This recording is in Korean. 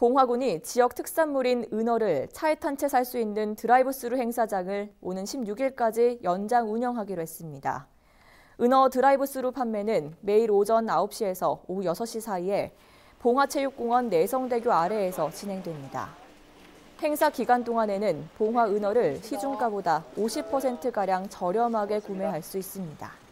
봉화군이 지역 특산물인 은어를 차에 탄 채 살 수 있는 드라이브스루 행사장을 오는 16일까지 연장 운영하기로 했습니다. 은어 드라이브스루 판매는 매일 오전 9시에서 오후 6시 사이에 봉화체육공원 내성대교 아래에서 진행됩니다. 행사 기간 동안에는 봉화 은어를 시중가보다 50%가량 저렴하게 구매할 수 있습니다.